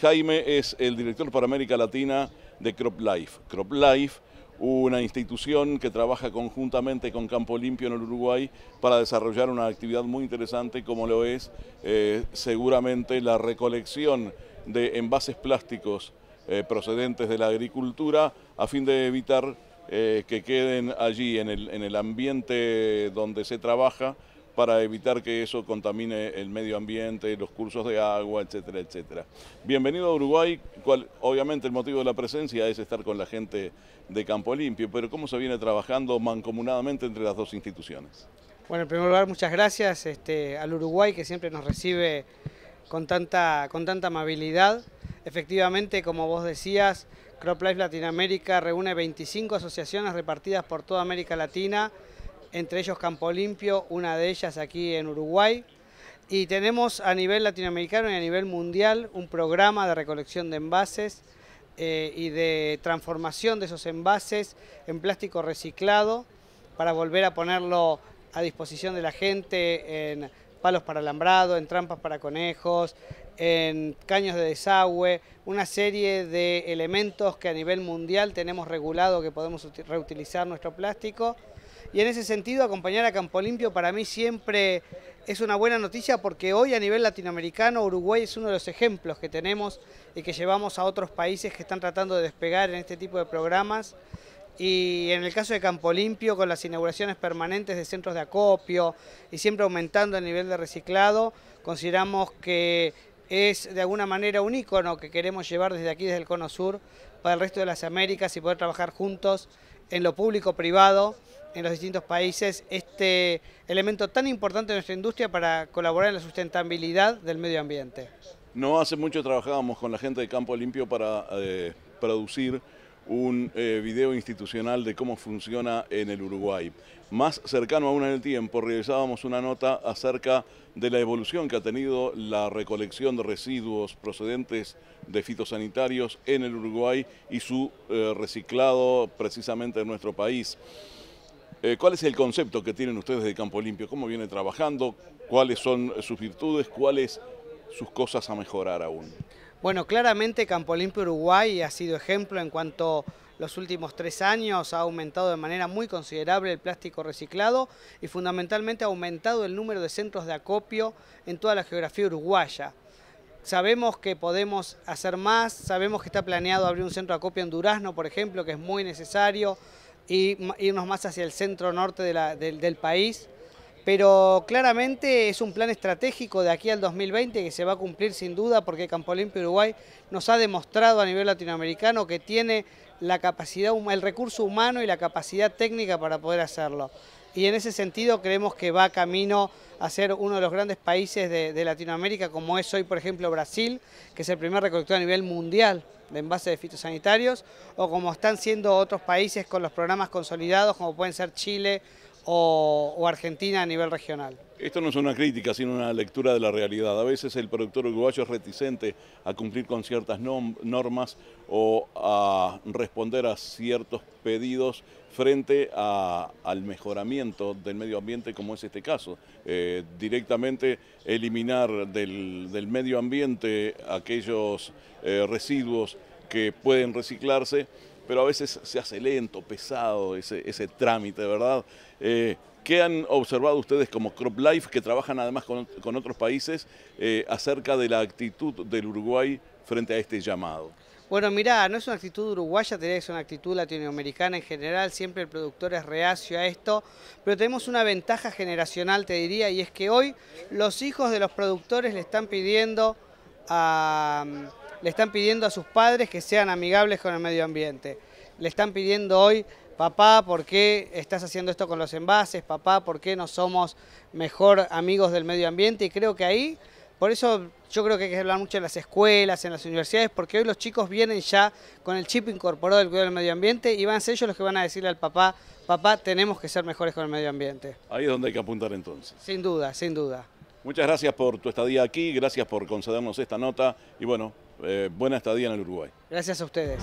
Jaime es el director para América Latina de CropLife. CropLife, una institución que trabaja conjuntamente con Campo Limpio en el Uruguay para desarrollar una actividad muy interesante como lo es eh, seguramente la recolección de envases plásticos eh, procedentes de la agricultura a fin de evitar eh, que queden allí en el ambiente donde se trabaja para evitar que eso contamine el medio ambiente, los cursos de agua, etcétera, etcétera. Bienvenido a Uruguay, obviamente el motivo de la presencia es estar con la gente de Campo Limpio, pero ¿cómo se viene trabajando mancomunadamente entre las dos instituciones? Bueno, en primer lugar, muchas gracias este, al Uruguay que siempre nos recibe con tanta, con tanta amabilidad. Efectivamente, como vos decías, CropLife Latinoamérica reúne 25 asociaciones repartidas por toda América Latina entre ellos Campo Limpio, una de ellas aquí en Uruguay. Y tenemos a nivel latinoamericano y a nivel mundial un programa de recolección de envases eh, y de transformación de esos envases en plástico reciclado para volver a ponerlo a disposición de la gente en palos para alambrado, en trampas para conejos, en caños de desagüe, una serie de elementos que a nivel mundial tenemos regulado que podemos reutilizar nuestro plástico. Y en ese sentido, acompañar a Campo Limpio para mí siempre es una buena noticia porque hoy a nivel latinoamericano Uruguay es uno de los ejemplos que tenemos y que llevamos a otros países que están tratando de despegar en este tipo de programas. Y en el caso de Campo Limpio con las inauguraciones permanentes de centros de acopio y siempre aumentando el nivel de reciclado, consideramos que es de alguna manera un ícono que queremos llevar desde aquí, desde el Cono Sur, para el resto de las Américas y poder trabajar juntos en lo público-privado en los distintos países este elemento tan importante de nuestra industria para colaborar en la sustentabilidad del medio ambiente? No hace mucho trabajábamos con la gente de Campo Limpio para eh, producir un eh, video institucional de cómo funciona en el Uruguay. Más cercano aún en el tiempo, realizábamos una nota acerca de la evolución que ha tenido la recolección de residuos procedentes de fitosanitarios en el Uruguay y su eh, reciclado precisamente en nuestro país. Eh, ¿Cuál es el concepto que tienen ustedes de Campo Limpio? ¿Cómo viene trabajando? ¿Cuáles son sus virtudes? ¿Cuáles sus cosas a mejorar aún? Bueno, claramente Campo Limpio Uruguay ha sido ejemplo en cuanto los últimos tres años ha aumentado de manera muy considerable el plástico reciclado y fundamentalmente ha aumentado el número de centros de acopio en toda la geografía uruguaya. Sabemos que podemos hacer más, sabemos que está planeado abrir un centro de acopio en Durazno, por ejemplo, que es muy necesario y irnos más hacia el centro norte del, país. Pero claramente es un plan estratégico de aquí al 2020 que se va a cumplir sin duda porque Campo Uruguay nos ha demostrado a nivel latinoamericano que tiene la capacidad, el recurso humano y la capacidad técnica para poder hacerlo. Y en ese sentido creemos que va camino a ser uno de los grandes países de, de Latinoamérica, como es hoy, por ejemplo, Brasil, que es el primer recolector a nivel mundial de envases de fitosanitarios o como están siendo otros países con los programas consolidados como pueden ser Chile o, Argentina a nivel regional. Esto no es una crítica, sino una lectura de la realidad. A veces el productor uruguayo es reticente a cumplir con ciertas normas o a responder a ciertos pedidos frente al mejoramiento del medio ambiente, como es este caso. Eh, directamente eliminar del, medio ambiente aquellos eh, residuos que pueden reciclarse pero a veces se hace lento, pesado ese, ese trámite, ¿verdad? Eh, ¿Qué han observado ustedes como CropLife, que trabajan además con, otros países, eh, acerca de la actitud del Uruguay frente a este llamado? Bueno, mirá, no es una actitud uruguaya, es una actitud latinoamericana en general, siempre el productor es reacio a esto, pero tenemos una ventaja generacional, te diría, y es que hoy los hijos de los productores le están pidiendo a le están pidiendo a sus padres que sean amigables con el medio ambiente. Le están pidiendo hoy, papá, ¿por qué estás haciendo esto con los envases? Papá, ¿por qué no somos mejor amigos del medio ambiente? Y creo que ahí, por eso yo creo que hay que hablar mucho en las escuelas, en las universidades, porque hoy los chicos vienen ya con el chip incorporado del cuidado del medio ambiente y van a ser ellos los que van a decirle al papá, papá, tenemos que ser mejores con el medio ambiente. Ahí es donde hay que apuntar entonces. Sin duda, sin duda. Muchas gracias por tu estadía aquí, gracias por concedernos esta nota y bueno, eh, buena estadía en el Uruguay. Gracias a ustedes.